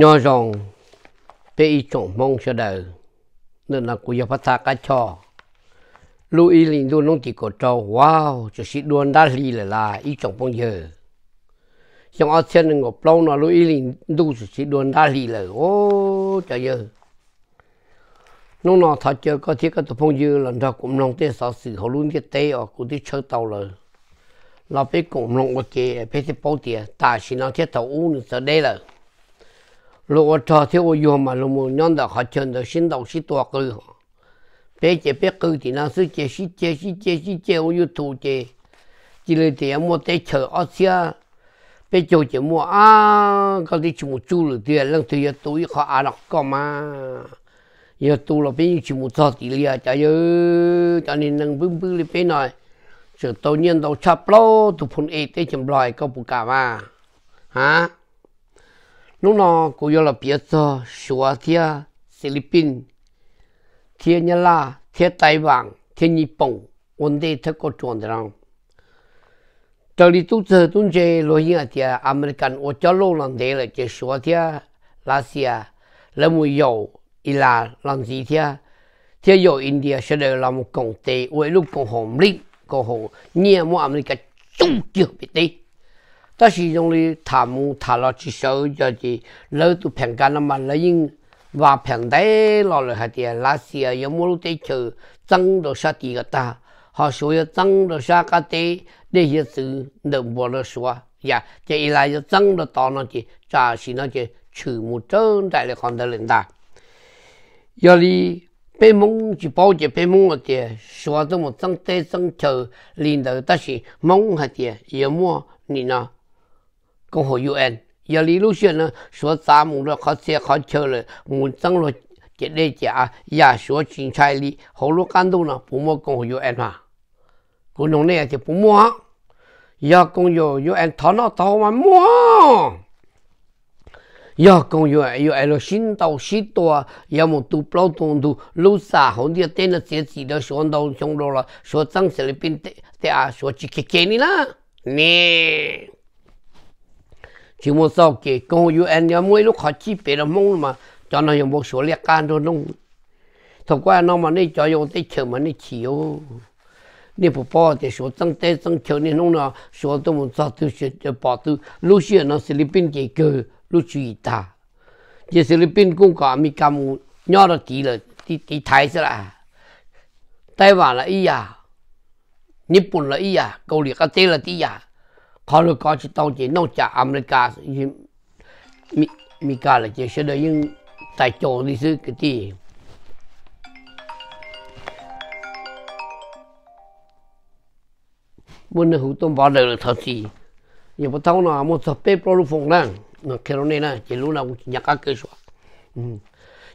ย้อนไปอี่จงมงชะดนนักุยพัฒากาชอลุยลิงดูน้องจิกโตว้าวจะสิดวนด้าลีเลยล่ะอี่จงพงเยอยังอาเชนงบปลงน่ะลุยลิงดูจะสิดวนด้าลีเลยโอ้จะเยอะน้องน่อทัดเจอก็เทียก็ตัวพงเยอหลังจากกลุ่มน้องเตะสาสื่อเขาลุ้นเตะออกกูที่เชิดเตาเลยเราไปกลุ่มน้องโอเคไปที่ปูเตียตาสิน้องเทียเตาอู้นึ่จะได้เลย lô cho thì ô yô mà lô mù nhon đã khó chân được xin đầu xin tòa cư bé chế bé cư thì nó sư chế xí chế xí chế xí chế ô yô thù chế chỉ lấy tiền mua tế chờ ở xe bé chỗ chế mua à có đi chỉ một chú rồi tiền lần thứ nhất tôi khó à đọc có mà giờ tu là bé chỉ một thọ thì lệ chả nhớ cho nên năng bưng bưng lên bé này sự tôi nhân đầu chập lâu tôi phun ê tế chầm loài có bù cả mà hả nó nó cũng có là biết cho sửa thia Philippines thiên nhà la thiên Tây Vàng thiên Nhật Bản ổn định thật có chuẩn rằng từ lý tu sơ tuân chế lo hình ở thia American ở chỗ lô lần đấy là cái sửa thia là xia là mùi dầu ý là làm gì thia thia dầu India sẽ được là một công ty ở lúc còn hồng lý còn hồ nhiều mua America chung chưa biết đấy ta chỉ dùng đi thả mu thả lo chỉ sâu cho chỉ lỡ tu phèn cá nó mà và phèn đấy lo rồi hạt tiền lá xìa yếu mua lúc tây chờ tăng đồ cái ta họ số yếu tăng đồ cái tê để hiện sự đừng bỏ lỡ xóa dạ chỉ lại cho tăng đồ to nó chỉ trả xí nó chỉ trừ đại là còn đời lên ta giờ mông chỉ bảo chỉ bé mông là tiền xóa cho một tăng tê tăng chờ liền đời mông hạt tiền yếu mua 你呢？共和 UN。要李路学呢，说咱们的好些好吃了，我整了这类家也说青菜里，好多干都呢不么共和 UN 嘛，共农呢就不么啊，要共有 UN 讨那讨完么？要共有有哎了新到新多，要么都不动都路上好点点了自己的说到上到了，说整起来变得对啊，说去去给你啦，你。ชิมสอกเกกยูเอ็นยามวยลูกขอชีเปรมงมาจอนยังบอกสวนเรียกการโดนลงถกว่าน้องมันนี่จอยงได้เชื่อมันนี่เฉียวนี่พ่อพ่อแต่สวนตั้งเต่ตั้งเชียอนี่น้องเนาะสวนตัวมันสอตัวเชจะปอตุลูเชียนอะศิลปินเกเกลูชีตาเจศิลปินกุ้งก็มีกรรมย่อระตีเลยตีตไทยสละไต้หวันละอียาญี่ปุ่นละอียาเกาหลีก็เตละตียา họ lúc có chỉ tông chỉ nông trả America mi mi cả là chỉ sẽ được những tại chỗ đi xứ cái gì muốn hữu tôm vào đời là thật gì nhưng mà tao nó một số bếp lo phong năng nó kêu nó này nè chỉ lúc nào cũng nhặt cái cơ sở ừ.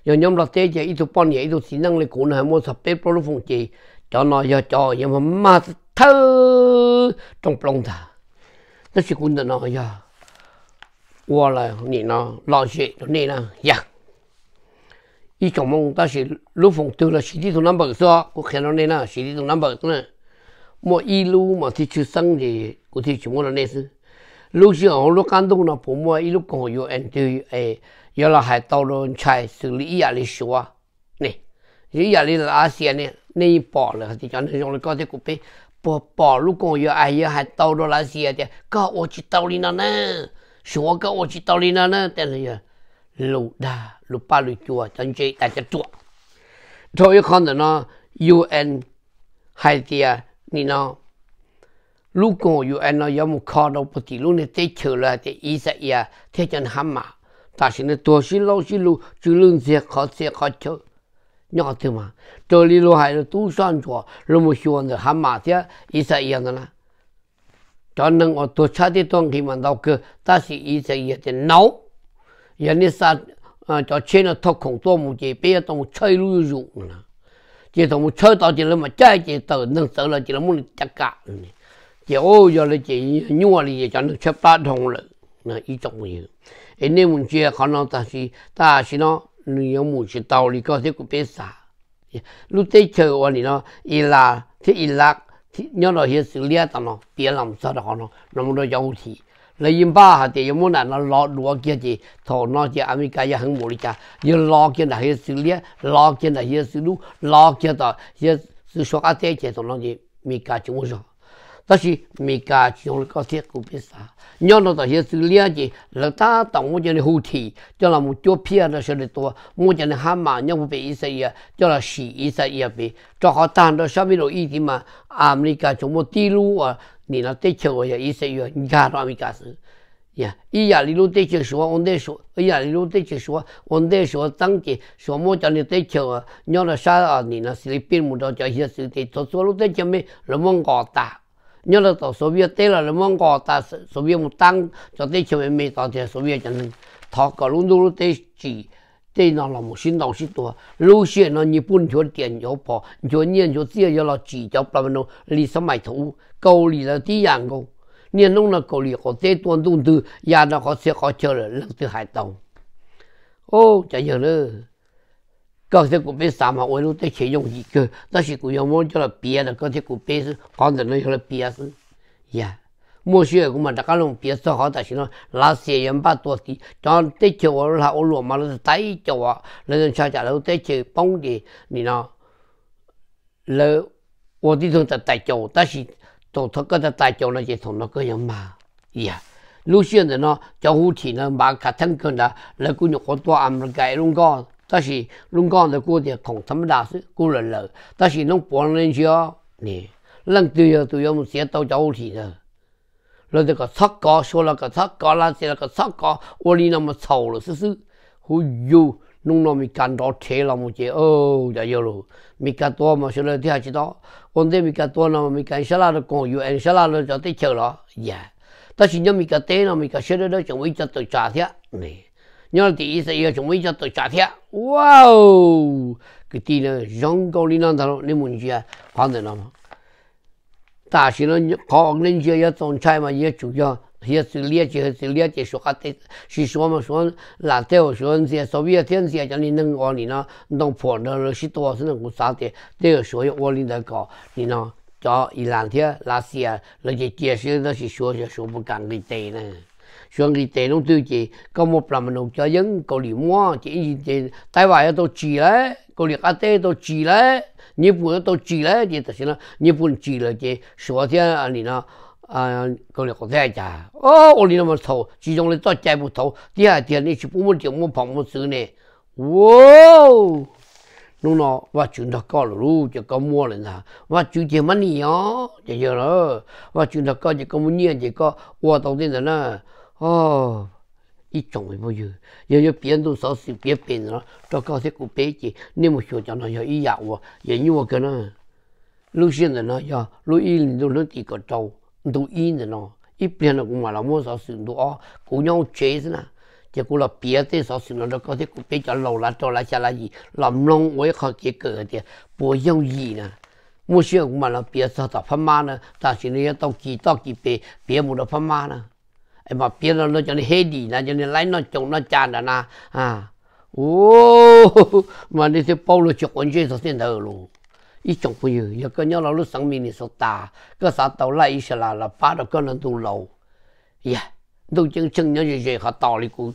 giờ nhóm là thế chỉ ít bọn nhảy ít xin năng lực của nó một số bếp lo phong chỉ cho nó giờ cho nhưng mà mà thơ trong lòng ta 那是滚的呢呀，我了你呢，老些的你呢呀。一种梦，但是陆丰丢了实际从南北说，我看到你呢，实际从南北呢，莫一路莫去出生的，我去全部的那是。lúc dạ, dạ. xưa họ lúc căn đông nó phụ mua ít lúc còn yêu anh tư ấy giờ là hai tàu rồi chạy xử lý nhà lý xóa nè nhà lý là asean nè nên bỏ là thì cho nên dùng là có thể cúp 宝路公园，哎呀，还到了那些的，可我去到那呢，熊我可我去到那呢，但是呀，路的，路不路多，真挤，大家坐。大家看到那 UN 海地啊，你那路公园那要么靠到不走路呢，再求了一点，意思也条件还嘛，但是呢，多时老时路就容易好车好车。肉的嘛，这里路还是都上着，那么喜欢的喊马的，也是一样的啦。反正我多菜的东西嘛，到去，但是伊是伊的孬，人家啥？啊叫菜呢，掏空多么子，别要我么路有用肉了呐。我么到起那嘛，再一点豆，弄熟了，就那么子夹呢。这我原来这女娃哩也讲能吃八桶了，那一种没有。哎，你们这可能，但是但是呢？你有母去到你搞些个别啥？你对球话你咯，伊拉去伊拉，你那些是列的咯，别人说的好咯，那么多有题。你因巴下地有冇人攞攞嘅字，同攞只阿美加也很無理㗎，要攞嘅那些是列，攞嘅那些是路，攞嘅到些是說阿爹嘅同攞只美加就冇錯。但是美国用的高息股票啥？人家在些是两件，咱讲我讲的后听，叫咱唔皮啊那些的多，我讲的还慢，人家五百一十二，叫咱洗一十二比，做好单的下面的一点嘛？啊，人家全部记录啊，你那最吃我呀，一十二，你看他们家是，呀，一夜里路最巧说，我录说；一夜里路最巧说，我录说。中间说么讲的最巧啊？人那啥啊？你那手里并不着这些数字，操作录最巧咩？那么高大。นี่เราต่อสวีเดนเราเรมองก็ตาสวีเดนมุตังจากที่เช่วยไม่ตาเดสวีจันทร์ทอกลุงดูเตจีเตนาลมุสินดองสิตัวรูเสียนอนญี่ปุ่นชวนเตียนยอพอชวนเนียนชวนเสียยอเราจีจับปลาเมนลีสมัยถูเกาหลีเราที่ยังกูเนี่ยน้องนักเกาหลีเขาเตตัวดุนดูยานเราเขาเสียเขาเจอเลยเรื่องที่หายตองโอ้ใจเย็นเลย高铁古边三号，我路在前用一个，那些古要么叫了别的高铁古边是广州那向了别是，呀，莫说我们那个龙别的说好，但是呢，那些人把做事，将在桥路他乌罗马路在桥，人家恰恰路在桥旁边，你呢？来，我滴从在大桥，但是到他个在大桥那就从那个人嘛，呀，路线在呢，交湖体呢马卡腾去了，来古有好多阿姆盖龙个。但是侬讲的过节，同他们那事过人了？但是侬办了人家，你，人都要都要么接到酒里的，那个擦高说那个擦高那些那个擦高屋里那么吵了，是不是？哎呦，弄那么干到天那么久，哦，加油喽！没干多嘛，说了听下子，讲这咪干多那么咪个，吃了就光有，吃了就就得吃了，耶！但是要咪个多那么咪个吃了，就为着都啥子你。你第一次一个中午一下到夏天，哇哦，个地呢秧高你两丈咯，你们去啊，反正了吗？但是呢，怕人家要种菜嘛，也要也是烈节，是烈节，说还得，是说嘛，说热天，我说你是说不要天热，叫你能瓦零咯，你当破了二十多是能个啥的，这个所有瓦零搞，你喏，找一两天，那些，那些解释那些学些学不干的对呢。xuân thì tệ nông tiêu chỉ có một là mình cho dân có lý mua chỉ gì chỉ tại vậy tôi chỉ đấy có lý ăn tê tôi chỉ đấy nhật bản tôi chỉ đấy chỉ thật sự là nhật bản chỉ là chỉ số thì anh nó à có lý có thể chả ô ông đi nó mà thầu chỉ trong lý tôi chạy một thầu đi hai tiền đi chụp một triệu một phòng một sự này wow lúc nó và chúng ta có lũ cho có mua lên là và chúng ta mất nhiều chỉ giờ đó và chúng ta có chỉ có mua nhiều chỉ có qua đầu tiên là 哦，一种也不有，也有别人都少是别别人了，找高些股背景，你们学讲那要一样我，也你我跟那，有些人呢要，如一人都能第个招，都一人咯，一边的我嘛了么少是都哦，姑娘追是呢。结果了，别的少是那高些股背景老了，找了下来一，那么弄我也好几个的，不容易呢。một xưa cũng mà là bia sao ta phát ma nữa ta chỉ nói tao kỳ tao kỳ bề bia một là phát ma nữa em mà biết nó cho nó hết đi là cho nên lấy nó chồng nó chán đó na à ô mà đi thì bao lô chụp anh chơi sao tiền đầu luôn ý chồng phụ nữ giờ cái nhau là lúc sáng mình đi sốt ta cái sao tàu lại ý là là phá được cái nó tu lâu yeah đâu chân chân nhau như gì họ tàu đi cũng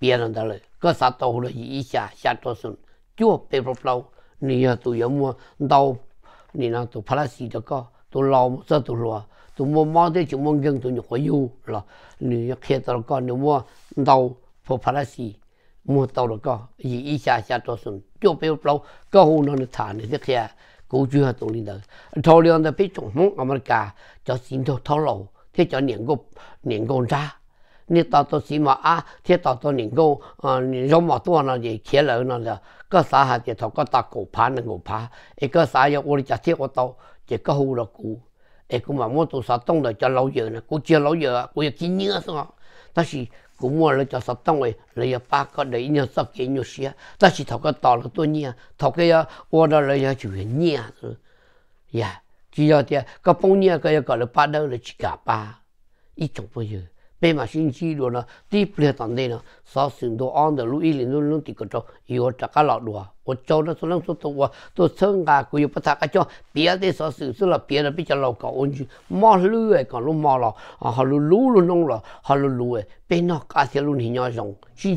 biết nó đó rồi cái sao tàu rồi ý xa xa cho xuống chúa bê bọc lâu nè tụi giờ mua đâu nè nó tụi phá là gì đó có tụi lâu sao tụi lo? ตัวมมองจุมองยังตัวหนูขอยู่หรอนีอยเขียนตัวก็หนูมัวเดาพอพารสีมัวตัวก็ยีอีชาชาตัวสุนจบไปเปล่าก็หูนอนฐานเนี่ยเขียกูจชื่อตรงนี้เลยทอเรียนแต่พี่จงมองอเมริกาจะสินอทอาเราที่จะเหนียงกบเหนียงกงจ้านี่ต่อตัวสีมาอ่ะที่ต่อตัวหนิงก็เออหนิมยมตัวนั่นเองเขียนเลยนั่นแหละก็สาหัสเะทาก็ตากูพานึงกูพาไอ้ก็สายยกอุัิจักเที่ยวตตเจ้าก็หูระกู哎，古嘛我做啥东的叫老油呢？古叫老油啊，古要今年是吧？但是古么了叫啥东的，了要八个的，一年十几年些，但是头个到了多年，头个要我到了要就年是，呀，只要的个半年个要搞了八到了几个吧，一种不有。Pei maa shin chi luwa naa, dii priha tantei naa, sasaung duwa aanda luwa ii li luwa nung dii gato, ii